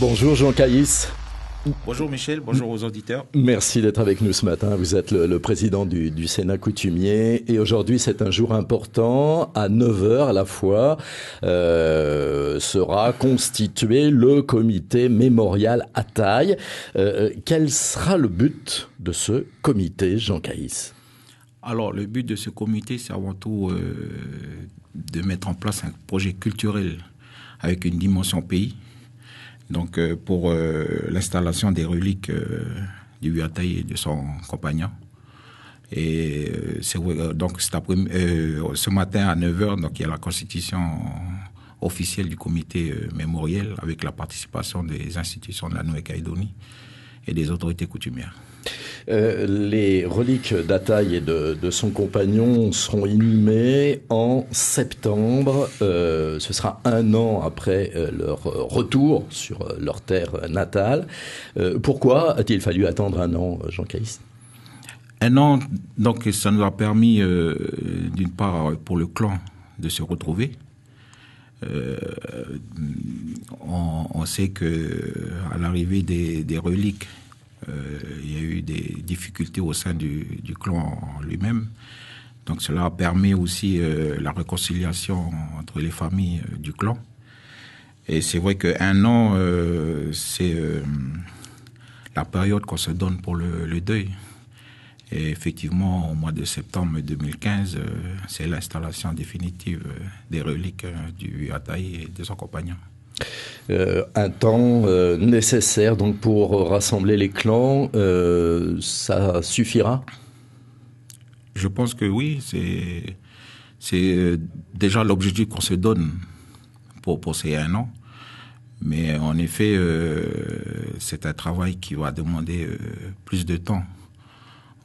Bonjour Jean Caïs. Bonjour Michel, bonjour aux auditeurs. Merci d'être avec nous ce matin. Vous êtes le, président du, Sénat coutumier et aujourd'hui c'est un jour important. À 9h à la fois euh, sera constitué le comité mémorial à taille. Euh, euh, quel sera le but de ce comité, Jean Caïs Alors le but de ce comité c'est avant tout de mettre en place un projet culturel avec une dimension pays. Donc, euh, pour euh, l'installation des reliques euh, du Huataï et de son compagnon. Et donc, ce matin à 9h, donc, il y a la constitution officielle du comité mémoriel avec la participation des institutions de la Nouvelle-Calédonie et des autorités coutumières. Euh, les reliques d'Ataï et de, son compagnon seront inhumées en septembre. Euh, ce sera un an après euh, leur retour sur leur terre natale. pourquoi a-t-il fallu attendre un an, Jean Caïs Un an, donc ça nous a permis, d'une part, pour le clan de se retrouver. on, sait que à l'arrivée des reliques euh, il y a eu des difficultés au sein du, clan lui-même. Donc cela a permis aussi euh, la réconciliation entre les familles euh, du clan. Et c'est vrai qu'un an, c'est la période qu'on se donne pour le, le, deuil. Et effectivement, au mois de septembre 2015, c'est l'installation définitive des reliques du Ataï et de son compagnon. Euh, un temps euh, nécessaire donc pour rassembler les clans, euh, ça suffira Je pense que oui, c'est déjà l'objectif qu'on se donne pour, ces un an. Mais en effet, c'est un travail qui va demander plus de temps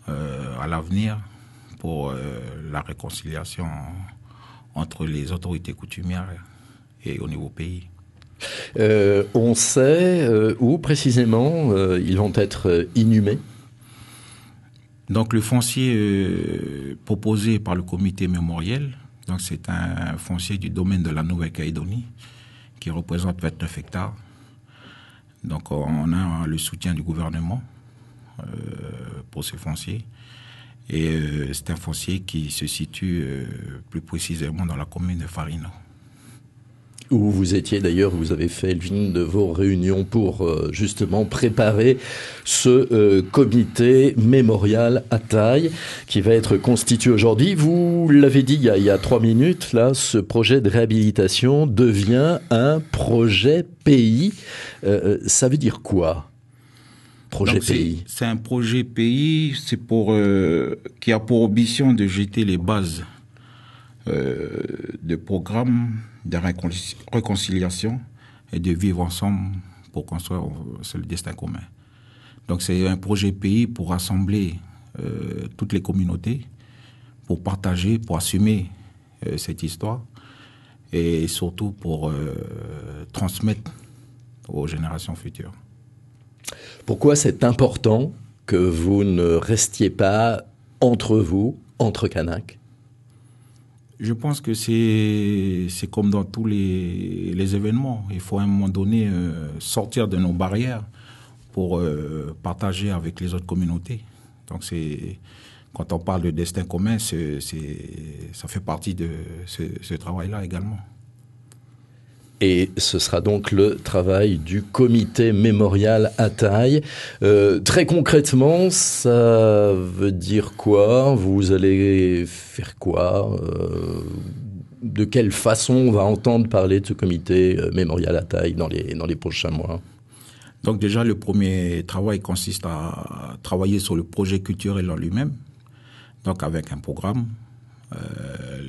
à l'avenir pour la réconciliation entre les autorités coutumières et au niveau pays. Euh, on sait euh, où précisément euh, ils vont être inhumés Donc le foncier proposé par le comité mémoriel, donc c'est un foncier du domaine de la Nouvelle-Calédonie qui représente 29 hectares. Donc on a le soutien du gouvernement pour ce foncier. Et c'est un foncier qui se situe plus précisément dans la commune de Farino où vous étiez d'ailleurs, vous avez fait l'une de vos réunions pour euh, justement préparer ce euh, comité mémorial à taille qui va être constitué aujourd'hui. Vous l'avez dit il y, a, trois minutes, là, ce projet de réhabilitation devient un projet pays. Euh, ça veut dire quoi Projet pays. C'est un projet pays, c'est pour qui a pour ambition de jeter les bases de programmes de réconciliation et de vivre ensemble pour construire ce euh, destin commun. Donc c'est un projet pays pour rassembler euh, toutes les communautés, pour partager, pour assumer euh, cette histoire et surtout pour transmettre aux générations futures. Pourquoi c'est important que vous ne restiez pas entre vous, entre Kanaks je pense que c'est comme dans tous les, événements. Il faut à un moment donné euh, sortir de nos barrières pour euh, partager avec les autres communautés. Donc c'est quand on parle de destin commun, c'est ça fait partie de ce travail-là également. Et ce sera donc le travail du comité mémorial à taille. Euh, très concrètement, ça veut dire quoi Vous allez faire quoi euh, De quelle façon on va entendre parler de ce comité euh, mémorial à taille dans les, dans les prochains mois Donc déjà, le premier travail consiste à travailler sur le projet culturel en lui-même, donc avec un programme,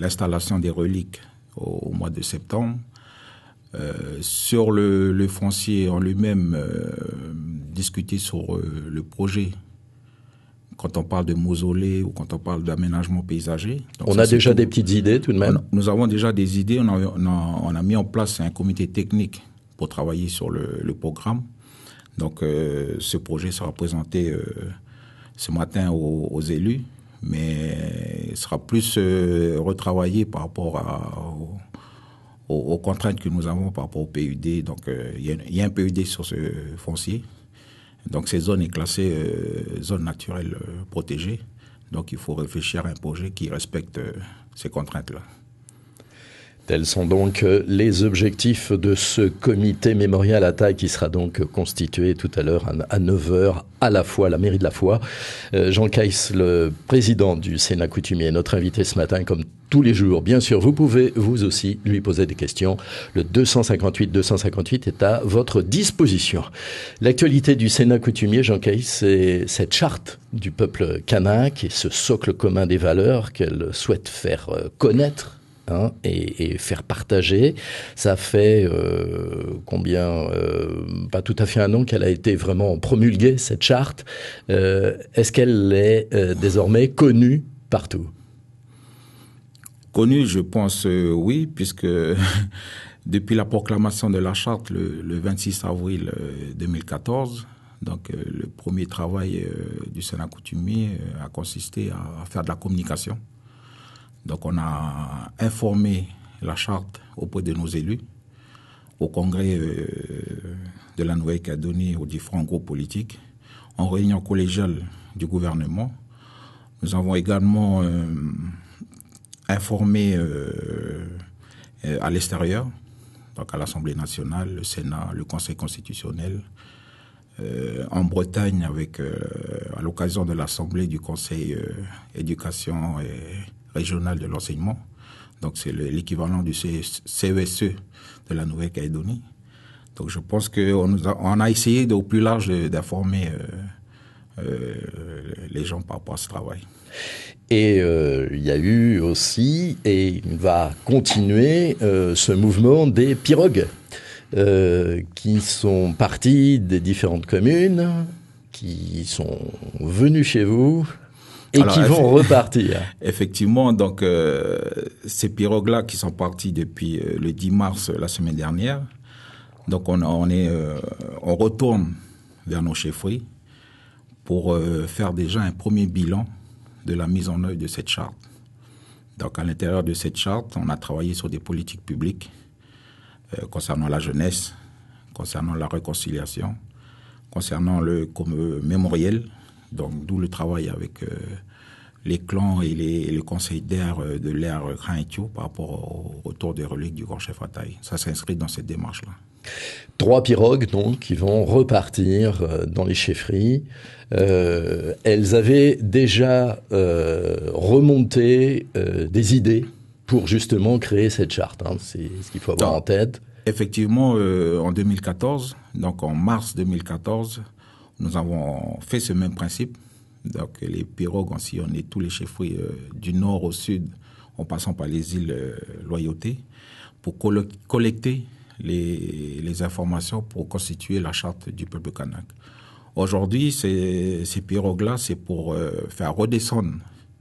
l'installation des reliques au mois de septembre euh, sur le, foncier en lui-même, euh, discuter sur euh, le projet. Quand on parle de mausolée ou quand on parle d'aménagement paysager. on a déjà des petites idées tout de même Nous avons déjà des idées. On a, mis en place un comité technique pour travailler sur le, programme. Donc ce projet sera présenté ce matin aux, élus, mais sera plus retravaillé par rapport à, aux, contraintes que nous avons par rapport au PUD. Donc, euh, il y, a un PUD sur ce foncier. Donc, ces zones est classée euh, zone naturelle euh, protégée. Donc, il faut réfléchir à un projet qui respecte ces contraintes-là. Tels sont donc euh, les objectifs de ce comité mémorial à taille qui sera donc constitué tout à l'heure à 9h à la fois la mairie de la foi. Euh, Jean Caïs, le président du Sénat coutumier, notre invité ce matin comme tous les jours. Bien sûr, vous pouvez vous aussi lui poser des questions. Le 258 258 est à votre disposition. L'actualité du Sénat coutumier, Jean Caïs, c'est cette charte du peuple qui est ce socle commun des valeurs qu'elle souhaite faire euh, connaître Hein, et, faire partager. Ça fait euh, combien euh, Pas tout à fait un an qu'elle a été vraiment promulguée, cette charte. Euh, est-ce qu'elle est, désormais connue partout Connue, je pense, oui, puisque... depuis la proclamation de la charte le, 26 avril 2014, donc le premier travail du Sénat coutumier a consisté à, faire de la communication donc on a informé la charte auprès de nos élus, au congrès euh, de la Nouvelle-Calédonie, aux différents groupes politiques, en réunion collégiale du gouvernement. Nous avons également euh, informé euh, à l'extérieur, donc à l'Assemblée nationale, le Sénat, le Conseil constitutionnel, en Bretagne avec à l'occasion de l'assemblée du Conseil éducation et régional de l'enseignement. Donc c'est l'équivalent du CESE de la Nouvelle-Calédonie. Donc je pense qu'on a, on a essayé au plus large d'informer euh, euh, les gens par rapport à ce travail. Et euh, il y a eu aussi, et va continuer, euh, ce mouvement des pirogues euh, qui sont partis des différentes communes, qui sont venus chez vous, et qui vont repartir. Effectivement, donc euh, ces pirogues-là qui sont partis depuis euh, le 10 mars euh, la semaine dernière, donc on, est, on retourne vers nos chefferies pour faire déjà un premier bilan de la mise en œuvre de cette charte. Donc à l'intérieur de cette charte, on a travaillé sur des politiques publiques concernant la jeunesse, concernant la réconciliation, concernant le mémoriel donc d'où le travail avec euh, les clans et les, conseillers d'air euh, de l'ère Grand par rapport au retour des reliques du grand chef Ataï. Ça s'inscrit dans cette démarche-là. Trois pirogues donc qui vont repartir euh, dans les chefferies. elles avaient déjà remonté des idées pour justement créer cette charte. Hein. C'est ce qu'il faut avoir ah. en tête. Effectivement, en 2014, donc en mars 2014, nous avons fait ce même principe. Donc les pirogues on est tous les chefferies euh, du nord au sud, en passant par les îles euh, Loyauté, pour collecter les, informations pour constituer la charte du peuple kanak. Aujourd'hui, ces, ces pirogues-là, c'est pour euh, faire redescendre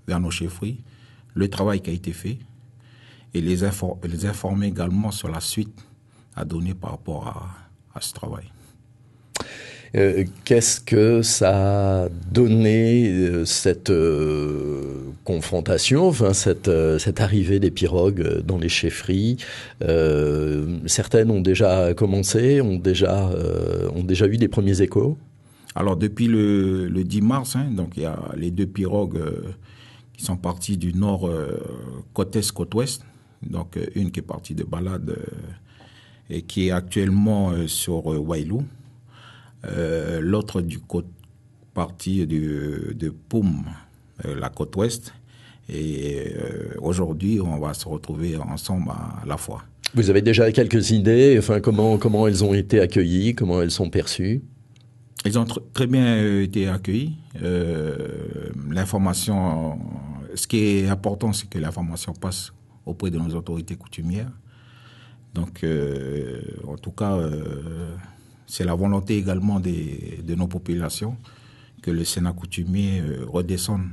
vers nos chefferies le travail qui a été fait et les, informer également sur la suite à donner par rapport à ce travail. Euh, qu'est-ce que ça a donné euh, cette euh, confrontation, cette, arrivée des pirogues dans les chefferies Certaines ont déjà commencé, ont déjà eu des premiers échos. Alors depuis le, 10 mars, hein, donc il y a les deux pirogues qui sont parties du nord côte est côte ouest. Donc une qui est partie de Balade et qui est actuellement sur Wailou euh, l'autre du côté parti de, de Poum, euh, la côte ouest. Et euh, aujourd'hui, on va se retrouver ensemble à la fois. Vous avez déjà quelques idées, enfin, comment, comment elles ont été accueillies, comment elles sont perçues Elles ont très bien été accueillies. l'information, ce qui est important, c'est que l'information passe auprès de nos autorités coutumières. Donc, en tout cas, euh, c'est la volonté également de nos populations que le Sénat coutumier euh, redescende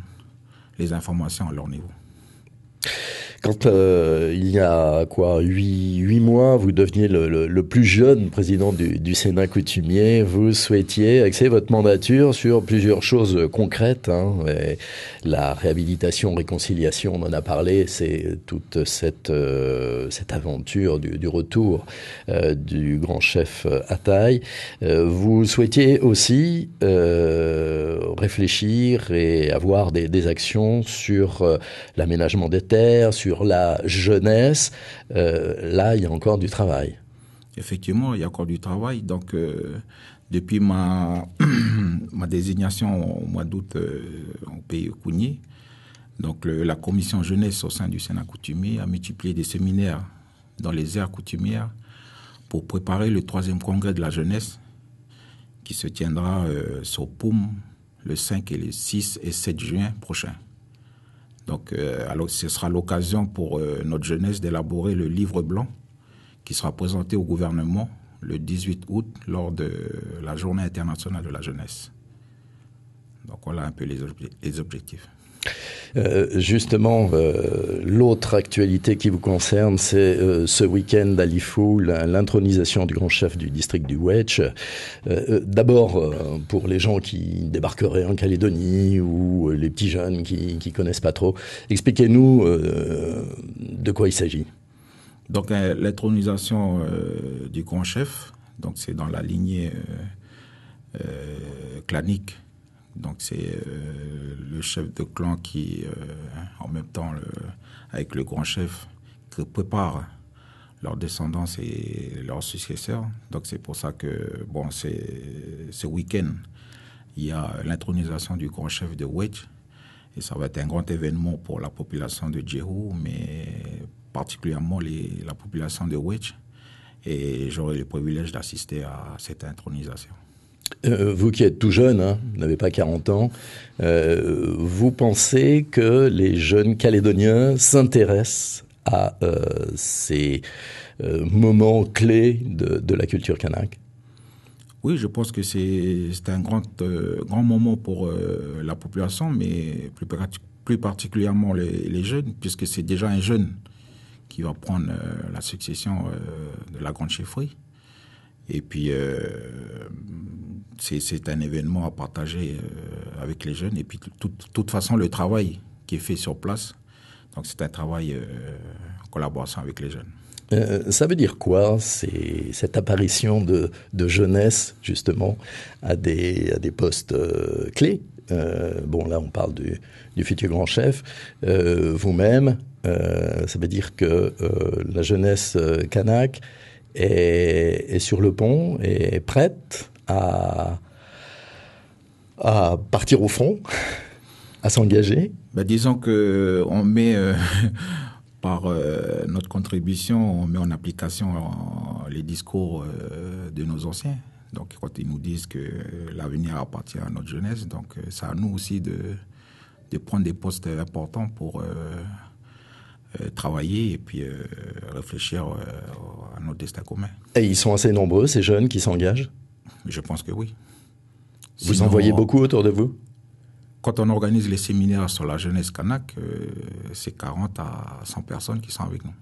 les informations à leur niveau quand euh, il y a quoi huit, huit mois, vous deveniez le, le, plus jeune président du, du, Sénat coutumier, vous souhaitiez axer votre mandature sur plusieurs choses concrètes. Hein, la réhabilitation, réconciliation, on en a parlé, c'est toute cette, euh, cette aventure du, retour euh, du grand chef Ataï. vous souhaitiez aussi réfléchir et avoir des, des actions sur l'aménagement des terres, sur la jeunesse, euh, là, il y a encore du travail. Effectivement, il y a encore du travail. Donc, euh, depuis ma, ma désignation au mois d'août euh, au pays Kouni, donc la commission jeunesse au sein du Sénat coutumier a multiplié des séminaires dans les aires coutumières pour préparer le troisième congrès de la jeunesse qui se tiendra sur POUM le 5 et le 6 et 7 juin prochain. Donc, euh, alors, ce sera l'occasion pour euh, notre jeunesse d'élaborer le livre blanc qui sera présenté au gouvernement le 18 août lors de la Journée internationale de la jeunesse. Donc, voilà un peu les objectifs. Euh, justement, euh, l'autre actualité qui vous concerne, c'est euh, ce week-end à Lifou, l'intronisation du grand chef du district du Wetch. D'abord, pour les gens qui débarqueraient en Calédonie ou les petits jeunes qui, qui connaissent pas trop, expliquez-nous de quoi il s'agit. Donc, l'intronisation du grand chef, donc c'est dans la lignée clanique donc c'est euh, le chef de clan qui, euh, hein, en même temps avec le grand chef, que prépare leurs descendants et leurs successeurs. Donc c'est pour ça que, bon, ce week-end, il y a l'intronisation du grand chef de Wedge. Et ça va être un grand événement pour la population de Djerou, mais particulièrement la population de Wedge. Et j'aurai le privilège d'assister à cette intronisation. Euh, vous qui êtes tout jeune, hein, vous n'avez pas 40 ans, euh, vous pensez que les jeunes calédoniens s'intéressent à euh, ces moments clés de, la culture kanak Oui, je pense que c'est un grand, grand moment pour la population, mais plus, particulièrement les, les, jeunes, puisque c'est déjà un jeune qui va prendre la succession de la grande chefferie. Et puis, c'est un événement à partager euh, avec les jeunes. Et puis, de toute façon, le travail qui est fait sur place, donc c'est un travail euh, en collaboration avec les jeunes. Euh, ça veut dire quoi cette apparition de, jeunesse justement à des, à des postes clés Bon là on parle du, futur grand chef, vous-même, ça veut dire que la jeunesse kanak est, est, sur le pont, est prête à, à partir au front, à s'engager bah, Disons que on met euh, par euh, notre contribution, on met en application euh, les discours de nos anciens. Donc quand ils nous disent que l'avenir appartient à notre jeunesse, donc c'est à nous aussi de, de prendre des postes importants pour travailler et puis réfléchir à notre destin commun. Et ils sont assez nombreux, ces jeunes qui s'engagent je pense que oui. Vous en voyez beaucoup autour de vous Quand on organise les séminaires sur la jeunesse kanak, euh, c'est 40 à 100 personnes qui sont avec nous.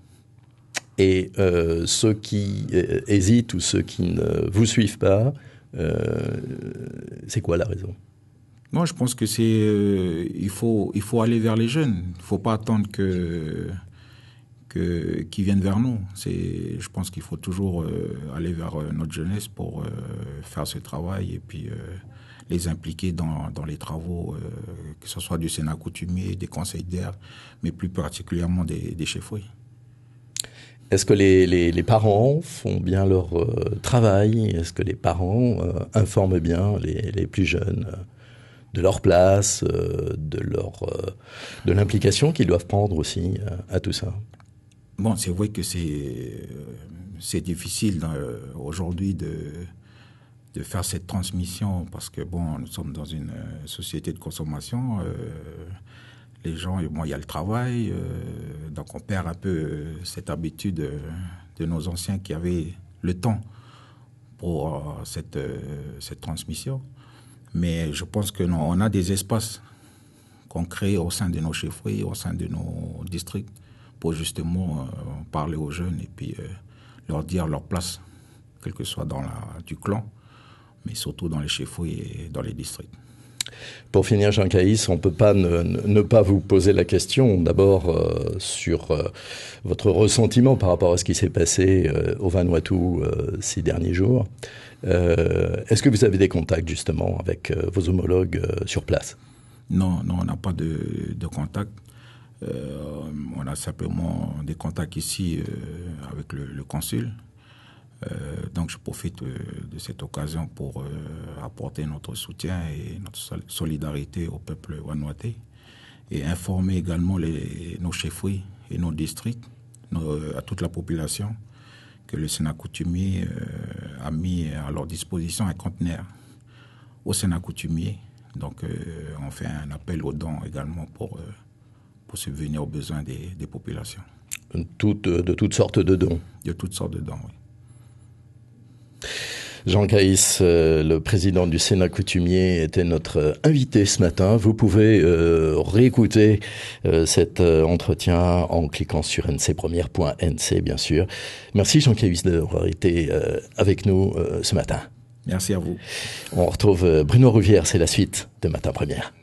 Et euh, ceux qui euh, hésitent ou ceux qui ne vous suivent pas, c'est quoi la raison Non, je pense que c'est il faut il faut aller vers les jeunes. Il ne faut pas attendre que qui viennent vers nous. C'est, je pense qu'il faut toujours euh, aller vers euh, notre jeunesse pour euh, faire ce travail et puis les impliquer dans, les travaux, que ce soit du Sénat coutumier, des conseils d'air, mais plus particulièrement des, chefs-fouilles. Est-ce que les, parents font bien leur travail Est-ce que les parents informent bien les, plus jeunes de leur place, de leur de l'implication qu'ils doivent prendre aussi à tout ça Bon, c'est vrai que c'est euh, difficile euh, aujourd'hui de, de faire cette transmission parce que, bon, nous sommes dans une euh, société de consommation. les gens, il y a le travail, donc on perd un peu cette habitude de nos anciens qui avaient le temps pour cette, cette transmission. Mais je pense que on a des espaces qu'on crée au sein de nos chefferies, au sein de nos districts pour justement euh, parler aux jeunes et puis euh, leur dire leur place, quel que soit dans la, du clan, mais surtout dans les chefs et dans les districts. Pour finir, Jean Caïs, on ne peut pas ne, pas vous poser la question d'abord euh, sur votre ressentiment par rapport à ce qui s'est passé au Vanuatu ces derniers jours. Est-ce que vous avez des contacts justement avec vos homologues sur place Non, non, on n'a pas de, de contact. Euh, on a simplement des contacts ici euh, avec le, consul. Euh, donc je profite de cette occasion pour apporter notre soutien et notre solidarité au peuple vanuatais et informer également les, nos chefferies et nos districts, à toute la population, que le Sénat coutumier a mis à leur disposition un conteneur au Sénat coutumier. Donc on fait un appel aux dons également pour pour subvenir aux besoins des, populations. Euh, de toutes sortes de dons De toutes sortes de dons, oui. Jean Caïs, euh, le président du Sénat coutumier, était notre euh, invité ce matin. Vous pouvez réécouter cet entretien en cliquant sur ncpremière.nc, bien sûr. Merci Jean Caïs d'avoir été avec nous ce matin. Merci à vous. On retrouve Bruno Rivière, c'est la suite de Matin Première.